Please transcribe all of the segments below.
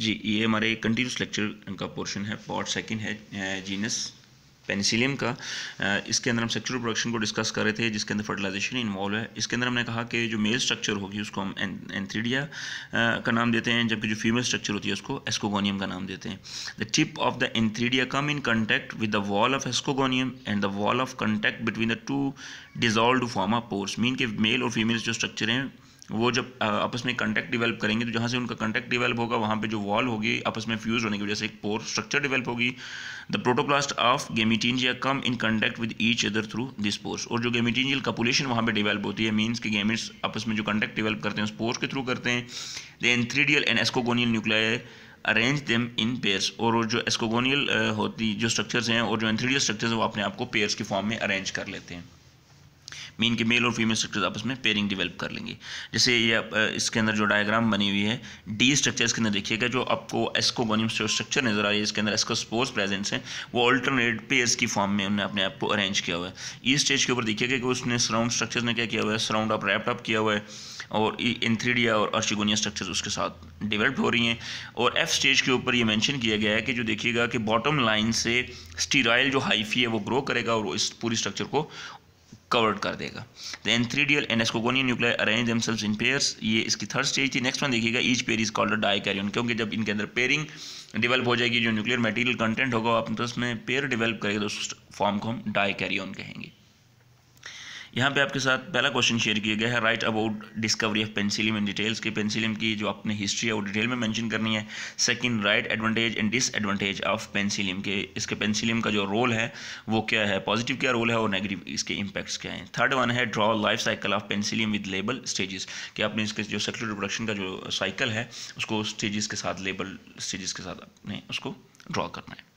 जी ये हमारे continuous lecture का पोर्शन है पार्ट सेकंड है जीनस पेनिसिलियम का इसके अंदर हम सेक्चुअल प्रोडक्शन को डिस्कस कर रहे थे जिसके अंदर फर्टिलाइजेशन इन्वॉल्व है इसके अंदर हमने कहा कि जो मेल स्ट्रक्चर होगी उसको हम एंथ्रीडिया का नाम देते हैं जबकि जो फीमेल स्ट्रक्चर होती है उसको एस्कोगोनियम का नाम देते हैं the tip of the antheridia come in contact with the wall of ascogonium and the wall of contact between the two dissolve form of pores mean के मेल और फीमेल जो स्ट्रक्चर हैं वो जब आपस में कंटेक्ट डेवलप करेंगे तो जहाँ से उनका कंटेक्ट डेवलप होगा वहाँ पे जो वॉल होगी आपस में फ्यूज होने की वजह से एक पोर स्ट्रक्चर डेवलप होगी the protoplast of gametangia come in contact with each other through this pores और जो गेमिटीजियल कपुलेशन वहाँ पे डेवलप होती है मीन्स कि गेमिट्स आपस में जो कंटेक्ट डेवलप करते हैं उस पोर्स के थ्रू करते हैं then antheridial and ascogonial nuclear arrange them in pairs और जो एस्कोगोनियल होती जो स्ट्रक्चर्स हैं और जो एंथ्रीडियल स्ट्रक्चर्स हैं वो अपने आप को पेयर्स के फॉर्म में अरेंज कर लेते हैं मीन के मेल और फीमेल स्ट्रक्चर आपस में पेयरिंग डेवलप कर लेंगे जैसे ये इसके अंदर जो डायग्राम बनी हुई है डी स्ट्रक्चर इसके अंदर देखिएगा जो आपको एस्कोगोनियम स्ट्रक्चर नजर आ रही है इसके अंदर एस्कोस्पोर्स प्रेजेंस हैं वो ऑल्टरनेट पेयर्स की फॉर्म में उन्होंने अपने आप को अरेंज किया हुआ है ई e स्टेज के ऊपर देखिएगा कि उसने सराउंड स्ट्रक्चर ने क्या किया हुआ है सराउंड आप रैप्ड अप किया हुआ है और इन थ्रीडिया और अर्शिगोनिया स्ट्रक्चर्स उसके साथ डेवलप हो रही हैं और एफ स्टेज के ऊपर ये मेंशन किया गया है कि जो देखिएगा कि बॉटम लाइन से स्टीराइल जो हाइफी है वो ग्रो करेगा और इस पूरी स्ट्रक्चर को कवर्ड कर देगा then antheridial and ascogonia nuclear arrange themselves in pairs ये इसकी थर्ड स्टेज थी नेक्स्ट वन देखिएगा each pair is called dikaryon क्योंकि जब इनके अंदर पेयरिंग डेवलप हो जाएगी जो न्यूक्लियर मटेरियल कंटेंट होगा आप तो उसमें पेयर डेवलप करेगा तो उस फॉर्म को हम डाइकैरियन कहेंगे यहाँ पे आपके साथ पहला क्वेश्चन शेयर किया गया है right about discovery of Penicillium in details के पेंसिलियम की जो आपने हिस्ट्री है वो डिटेल में मेंशन करनी है second right advantage and disadvantage of Penicillium के इसके पेंसिलियम का जो रोल है वो क्या है पॉजिटिव क्या रोल है और नेगेटिव इसके इम्पैक्ट्स क्या हैं थर्ड वन है draw life cycle of Penicillium with label stages कि आपने इसके जो सेक्टर रिप्रोडक्शन का जो साइकिल है उसको स्टेजेस के साथ लेबल स्टेजेस के साथ आपने उसको ड्रॉ करना है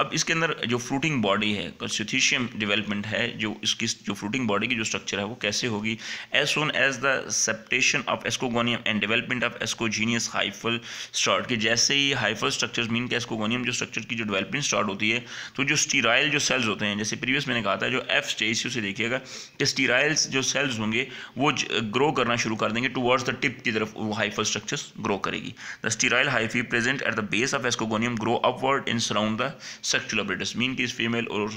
अब इसके अंदर जो फ्रूटिंग बॉडी है कॉन्स्टिथिशियम डेवलपमेंट है जो इसकी जो फ्रूटिंग बॉडी की जो स्ट्रक्चर है वो कैसे होगी as soon as the septation of ascogonium and development of ascogenous hyphal start के जैसे ही हाइफल स्ट्रक्चर्स मीन के एस्कोगोनियम जो स्ट्रक्चर की जो डेवलपमेंट स्टार्ट होती है तो जो स्टीराइल जो सेल्स होते हैं जैसे प्रीवियस मैंने कहा था जो एफ स्टेज से देखिएगा कि स्टीराइल्स जो सेल्स होंगे वो ग्रो करना शुरू कर देंगे टूवर्ड्स द टिप की तरफ वो हाइफल स्ट्रक्चर्स ग्रो करेगी the sterile hyphae present at the base of ascogonium grow upward in surround the sexual apparatus mean की फीमेल और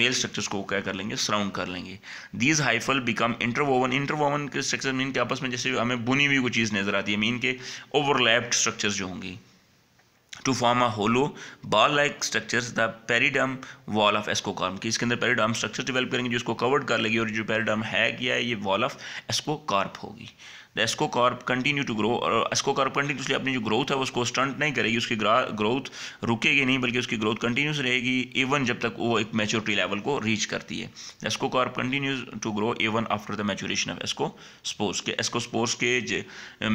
मेल स्ट्रक्चर्स को क्या कर लेंगे सराउंड कर लेंगे these hyphal become interwoven interwoven के स्ट्रक्चर मीन के आपस में जैसे हमें बुनी हुई कोई चीज़ नजर आती है मीन के ओवरलैप्ड स्ट्रक्चर्स जो होंगी to form a hollow ball like structures the peridium wall of ascocarp की इसके अंदर पेरीडम स्ट्रक्चर डेवलप करेंगे जो इसको कवर्ड कर लेगी और जो पेरीडम है क्या है ये वॉल ऑफ एस्कोकार्प होगी the ascocarp continue to grow और एस्को कॉर्प कंटिन्यूसली अपनी जो ग्रोथ है उसको स्टंट नहीं करेगी उसकी ग्रोथ रुकेगी नहीं बल्कि उसकी ग्रोथ कंटिन्यूस रहेगी इवन जब तक वो एक मैच्योरिटी लेवल को रीच करती है the ascocarp continue to grow even after the maturation of ascospores के एस्को स्पोर्स के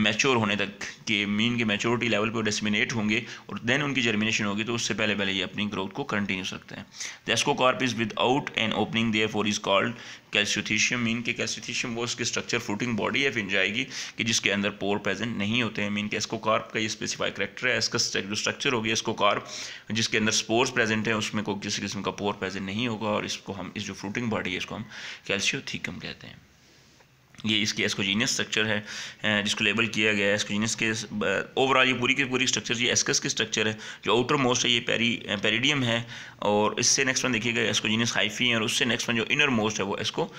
मेच्योर होने तक के मीन के मेच्योरिटी लेवल पर डेस्मिनेट होंगे और देन उनकी जर्मिनेशन होगी तो उससे पहले पहले ये अपनी ग्रोथ को कंटिन्यू सकते हैं the ascocarp is without an opening there for is called cleistothecium mean के कैल्शियोथीशियम वो उसकी स्ट्रक्चर फ्रूटिंग बॉडी है फिन जाएगी कि जिसके अंदर पोर प्रेजेंट नहीं होते हैं मीन के कार्प का ये स्पेसिफाई करेक्टर है इसका जो स्ट्रक्चर होगी कार्प जिसके अंदर स्पोर्स प्रेजेंट है उसमें कोई किसी किस्म का पोर प्रेजेंट नहीं होगा और इसको हम इस जो फ्रूटिंग बॉडी है इसको हम कैल्शियोथीकम कहते हैं ये इसकी एस्कोजीनियस स्ट्रक्चर है जिसको लेबल किया गया है एस्कोजीनियस के ओवरऑल ये पूरी की पूरी स्ट्रक्चर ये एस्कस की स्ट्रक्चर है जो आउटर मोस्ट है ये पेरी पेरीडियम है और इससे नेक्स्ट वन देखिएगा एस्कोजीनियस हाइफी है और उससे नेक्स्ट वन जो इनर मोस्ट है वो एस्को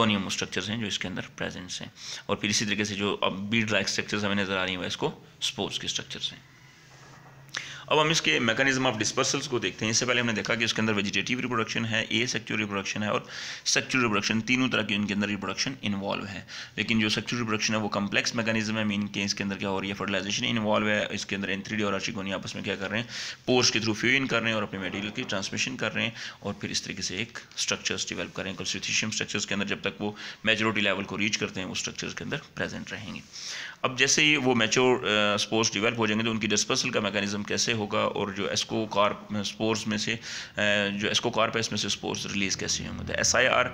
गोनियम स्ट्रक्चर्स हैं जो इसके अंदर प्रेजेंस हैं और फिर इसी तरीके से जो बीड लाइक स्ट्रक्चर्स हमें नज़र आ रही हैं वो एस्को स्पोर्ट्स के स्ट्रक्चर्स हैं अब हम इसके मैकेनिज्म ऑफ डिस्पर्सल्स को देखते हैं इससे पहले हमने देखा कि उसके अंदर वेजिटेटिव रिप्रोडक्शन है ए सेक्चुअल रिप्रोडक्शन है और सेक्चुअल रिप्रोडक्शन तीनों तरह की उनके अंदर रिप्रोडक्शन इन्वॉल्व है लेकिन जो सेक्चुअल रिप्रोडक्शन है वो कम्प्लेक्स मैकेनिज्म है मीन के इसके अंदर क्या हो रही है फर्टिलाइजेशन इन्वॉल्व है इसके अंदर एंथ्रीडी और अर्शिकोनी आपस में क्या कर रहे हैं पोस्ट के थ्रू फ्यू इन कर रहे हैं और अपने मेटीरियल की ट्रांसमिशन कर रहे हैं और फिर इस तरीके से एक स्ट्रक्चर्स डिवेल्प करें कॉन्स्टिट्यूशन स्ट्रक्चर्स के अंदर जब तक वो मेजोरिटी लेवल को रीच करते हैं वो स्ट्रक्चर्स के अंदर प्रेजेंट रहेंगे अब जैसे ही वो मेच्योर स्पोर्ट्स डिवेल्प हो जाएंगे तो उनकी डिस्पर्सल का मैकेनिज्म कैसे होगा और जो एस्को कार स्पोर्ट्स में से जो एस्को कार्प है इसमें से स्पोर्ट्स रिलीज़ कैसे होंगे asci are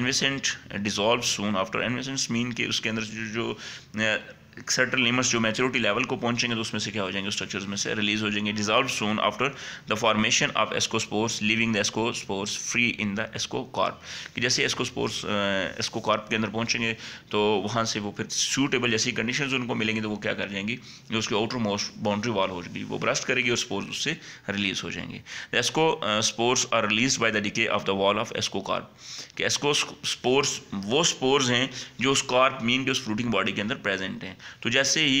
evanescent dissolve soon after evanescence mean के उसके अंदर जो, जो सर्टन लिमर्स जो मैच्योरिटी लेवल को पहुंचेंगे तो उसमें से क्या हो जाएंगे स्ट्रक्चर्स में से रिलीज हो जाएंगे dissolve soon after the formation of ascospores leaving the ascospores free in the ascocarp कि जैसे एस्कोस्पोर्स एस्को कॉर्प के अंदर पहुंचेंगे तो वहाँ से वो फिर सूटेबल जैसी कंडीशन उनको मिलेंगी तो वो क्या कर जाएंगी जो उसकी आउटर मोस्ट बाउंड्री वॉल होगी वो ब्रस्ट करेगी और स्पोर्स उससे रिलीज हो जाएंगे the ascospores are release by the decay of the wall of ascocarp कि एस्को स्पोर्स वो स्पोर्स हैं जो उस कॉर्प मीन के उस फ्रूटिंग बॉडी के अंदर प्रेजेंट हैं तो जैसे ही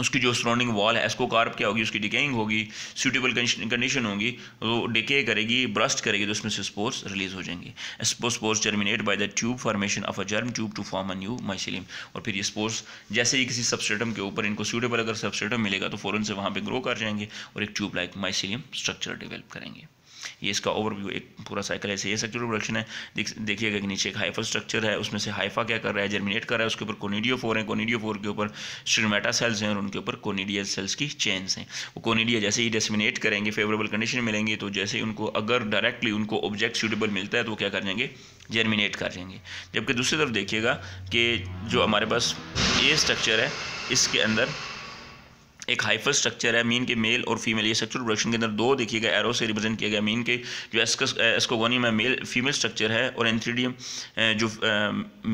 उसकी जो सराउंडिंग वॉल है एस्को कार्प क्या होगी उसकी डिकेइंग होगी सूटेबल कंडीशन होगी वो डिके करेगी ब्रस्ट करेगी तो उसमें से स्पोर्स रिलीज हो जाएंगे spores terminate by the tube formation of a germ tube to form a new mycelium और फिर ये स्पोर्स जैसे ही किसी सबस्टेटम के ऊपर इनको सूटेबल अगर सबस्टेटम मिलेगा तो फ़ौरन से वहाँ पर ग्रो कर जाएंगे और एक tube like mycelium structure develop करेंगे ये इसका ओवरव्यू एक पूरा साइकिल ऐसे ये सेक्चुरल प्रोडक्शन है देखिएगा कि नीचे एक हाइफा स्ट्रक्चर है उसमें से हाइफा क्या कर रहा है जर्मिनेट कर रहा है उसके ऊपर कोनीडियो फोर है कोनीडियो फोर के ऊपर स्ट्रीमेटा सेल्स हैं और उनके ऊपर कोनीडिया सेल्स की चेन्स हैं वो कोनीडिया जैसे ही डेस्मिनेट करेंगे फेवरेबल कंडीशन मिलेंगे तो जैसे उनको अगर डायरेक्टली उनको ऑब्जेक्ट सूटेबल मिलता है तो वो क्या कर जाएंगे जर्मिनेट कर जाएंगे जबकि दूसरी तरफ देखिएगा कि जो हमारे पास ये स्ट्रक्चर है इसके अंदर एक हाइफर स्ट्रक्चर है मीन के मेल और फीमेल ये सेक्चुअल प्रोडक्शन के अंदर दो देखिएगा एरो से रिप्रेजेंट किया गया मीन के जो एस्कोगोनियम है मेल फीमेल स्ट्रक्चर है और एंथ्रीडियम जो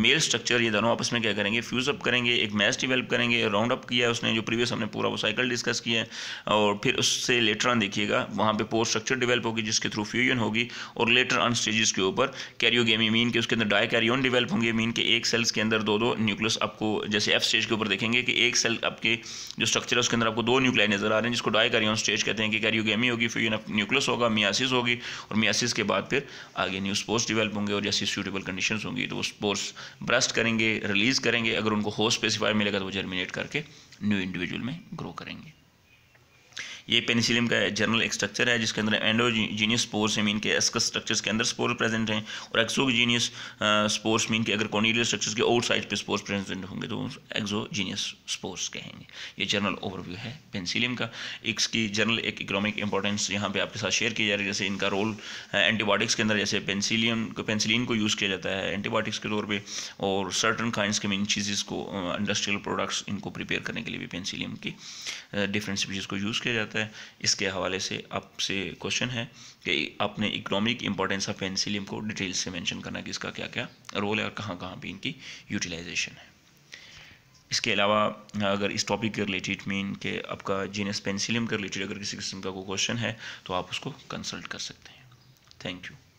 मेल स्ट्रक्चर ये दोनों आपस में क्या करेंगे फ्यूज़ अप करेंगे एक मैच डिवेल्प करेंगे राउंड अप किया है उसने जो प्रीवियस हमने पूरा वो साइकिल डिस्कस किया है और फिर उससे लेटर ऑन देखिएगा वहाँ पर पोस्ट स्ट्रक्चर डिवेल्प होगी जिसके थ्रू फ्यूजन होगी और लेटर ऑन स्टेजेस के ऊपर कैरियोगेमी मीन के उसके अंदर डाई कैरियोन डिवेल्प होंगे मीन के एक सेल्स के अंदर दो दो न्यूक्लियस आपको जैसे एफ स्टेज के ऊपर देखेंगे कि एक सेल आपके जो स्ट्रक्चर है उसके अंदर आपको दो न्यूक्लाई नजर आ रहे हैं जिसको डाई करियन स्टेज कहते हैं कि कैरियोगेमी होगी फिर न्यूक्लियस होगा मियासिस होगी और मियासिस के बाद फिर आगे न्यू स्पोर्स डिवेल्प होंगे और जैसी सूटेबल कंडीशन होंगी तो वो स्पोर्स ब्रस्ट करेंगे रिलीज़ करेंगे अगर उनको होस्ट स्पेसिफाई मिलेगा तो वो जर्मिनेट करके न्यू इंडिविजुअल में ग्रो करेंगे ये पेनिसिलियम का जनरल स्ट्रक्चर है जिसके अंदर एंडोजीनियस स्पोर्स मीन के एस्कस स्ट्रक्चर्स के अंदर स्पोर प्रेजेंट हैं और एक्सोजीनियस स्पोर्स मीन के अगर कॉनिडियल स्ट्रक्चर्स के आउट साइड पे स्पोर्स प्रेजेंट होंगे तो एक्सोजीनियस स्पोर्स कहेंगे ये जनरल ओवरव्यू है पेनिसिलियम का इसकी जनरल एक इकोनॉमिक इंपॉर्टेंस यहाँ पर आपके साथ शेयर की जा रही है जैसे इनका रोल एंटीबायोटिक्स के अंदर जैसे पेंसिलियम को पेंसिलिन को यूज़ किया जाता है एंटीबायोटिक्स के तौर पर और सर्टन काइंस के मीन चीज़ को इंडस्ट्रियल प्रोडक्ट्स इनको प्रिपेयर करने के लिए भी पेंसिलियम की डिफरेंट स्पीशीज़ को यूज़ किया जाता है जाता है इसके हवाले से आपसे क्वेश्चन है कि आपने इकोनॉमिक इंपॉर्टेंस ऑफ पेंसिलियम को डिटेल से मेंशन करना कि इसका क्या क्या रोल है और कहाँ कहाँ पे इनकी यूटिलाइजेशन है इसके अलावा अगर इस टॉपिक के रिलेटेड मीन के आपका जीनस पेंसिलियम के रिलेटेड अगर किसी किस्म का कोई क्वेश्चन है तो आप उसको कंसल्ट कर सकते हैं थैंक यू